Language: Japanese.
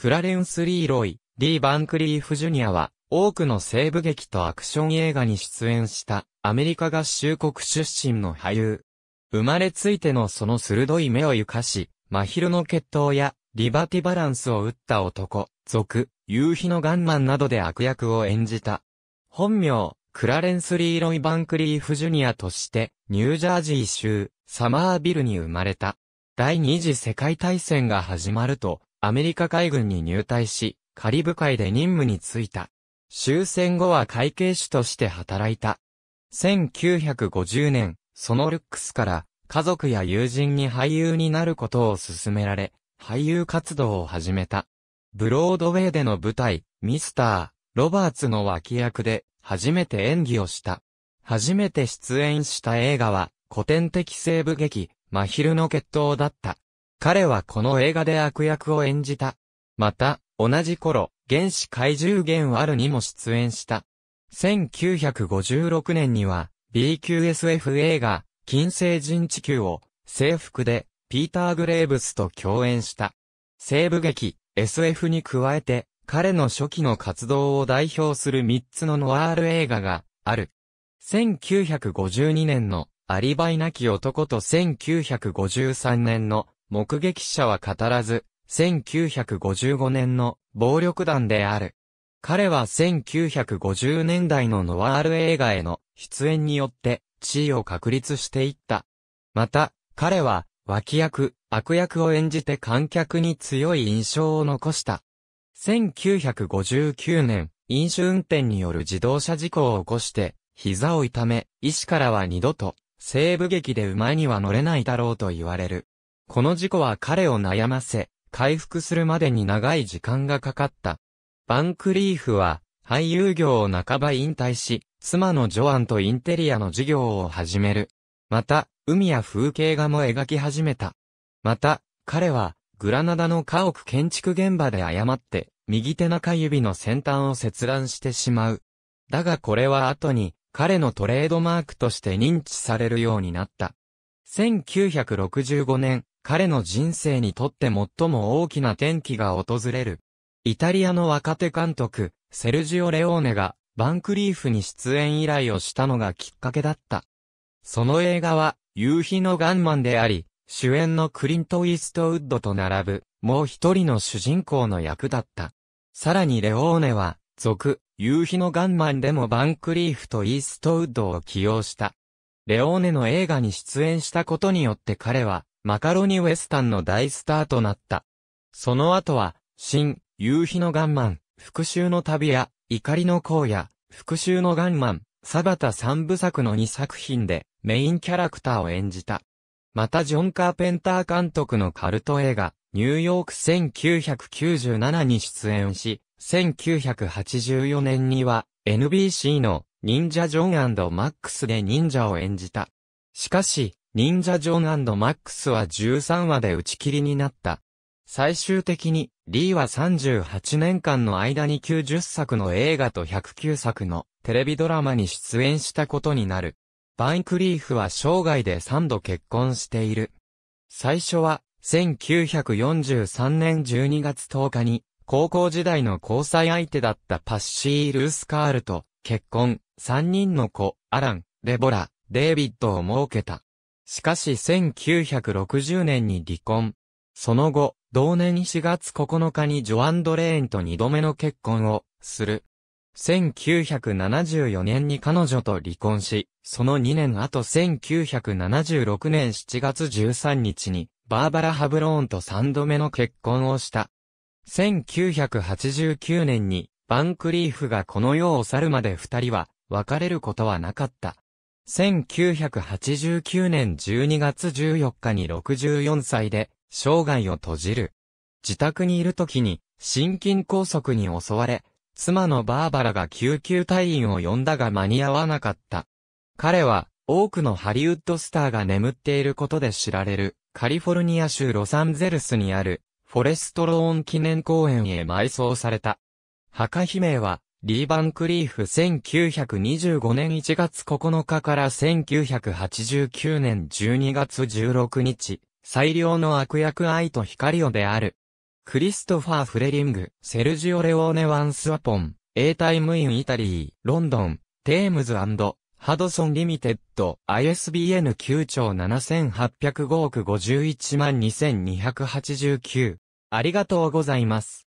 クラレンス・リーロイ、リー・バンクリーフ・ジュニアは、多くの西部劇とアクション映画に出演した、アメリカ合衆国出身の俳優。生まれついてのその鋭い目を生かし、真昼の決闘や、リバティバランスを打った男、族、夕日のガンマンなどで悪役を演じた。本名、クラレンス・リーロイ・バンクリーフ・ジュニアとして、ニュージャージー州、サマービルに生まれた。第二次世界大戦が始まると、アメリカ海軍に入隊し、カリブ海で任務に就いた。終戦後は会計士として働いた。1950年、そのルックスから、家族や友人に俳優になることを勧められ、俳優活動を始めた。ブロードウェイでの舞台、ミスター、ロバーツの脇役で、初めて演技をした。初めて出演した映画は、古典的西部劇、真昼の決闘だった。彼はこの映画で悪役を演じた。また、同じ頃、原始怪獣元あるにも出演した。1956年には、BQSF 映画、金星人地球を、制服で、ピーター・グレーブスと共演した。西部劇、SF に加えて、彼の初期の活動を代表する3つのノワール映画が、ある。1952年の、アリバイなき男と1953年の、目撃者は語らず、1955年の暴力団である。彼は1950年代のノワール映画への出演によって地位を確立していった。また、彼は脇役、悪役を演じて観客に強い印象を残した。1959年、飲酒運転による自動車事故を起こして、膝を痛め、医師からは二度と、西部劇で馬には乗れないだろうと言われる。この事故は彼を悩ませ、回復するまでに長い時間がかかった。バンクリーフは、俳優業を半ば引退し、妻のジョアンとインテリアの事業を始める。また、海や風景画も描き始めた。また、彼は、グラナダの家屋建築現場で誤って、右手中指の先端を切断してしまう。だがこれは後に、彼のトレードマークとして認知されるようになった。1965年、彼の人生にとって最も大きな転機が訪れる。イタリアの若手監督、セルジオ・レオーネが、バンクリーフに出演依頼をしたのがきっかけだった。その映画は、夕日のガンマンであり、主演のクリント・イーストウッドと並ぶ、もう一人の主人公の役だった。さらにレオーネは、続、夕日のガンマンでもバンクリーフとイーストウッドを起用した。レオーネの映画に出演したことによって彼は、マカロニウエスタンの大スターとなった。その後は、新、夕日のガンマン、復讐の旅や、怒りの荒野、復讐のガンマン、サバタ三部作の2作品で、メインキャラクターを演じた。またジョン・カーペンター監督のカルト映画、ニューヨーク1997に出演し、1984年には NBC の忍者ジョンマックスで忍者を演じた。しかし、忍者ジョンマックスは13話で打ち切りになった。最終的に、リーは38年間の間に90作の映画と109作のテレビドラマに出演したことになる。バンクリーフは生涯で3度結婚している。最初は、1943年12月10日に、高校時代の交際相手だったパッシー・ルースカールと結婚、3人の子、アラン、デボラ、デイビッドを設けた。しかし1960年に離婚。その後、同年4月9日にジョアン・ドレーンと二度目の結婚をする。1974年に彼女と離婚し、その2年後1976年7月13日にバーバラ・ハブローンと3度目の結婚をした。1989年にバンクリーフがこの世を去るまで2人は別れることはなかった。1989年12月14日に64歳で生涯を閉じる。自宅にいる時に心筋梗塞に襲われ、妻のバーバラが救急隊員を呼んだが間に合わなかった。彼は多くのハリウッドスターが眠っていることで知られるカリフォルニア州ロサンゼルスにあるフォレストローン記念公園へ埋葬された。墓碑銘はリーバンクリーフ1925年1月9日から1989年12月16日、最良の悪役愛と光をである。クリストファー・フレリング、セルジオ・レオーネ・ワンスワポン、A タイムイン・イタリー、ロンドン、テームズハドソン・リミテッド、ISBN 9兆7805億51万2289。ありがとうございます。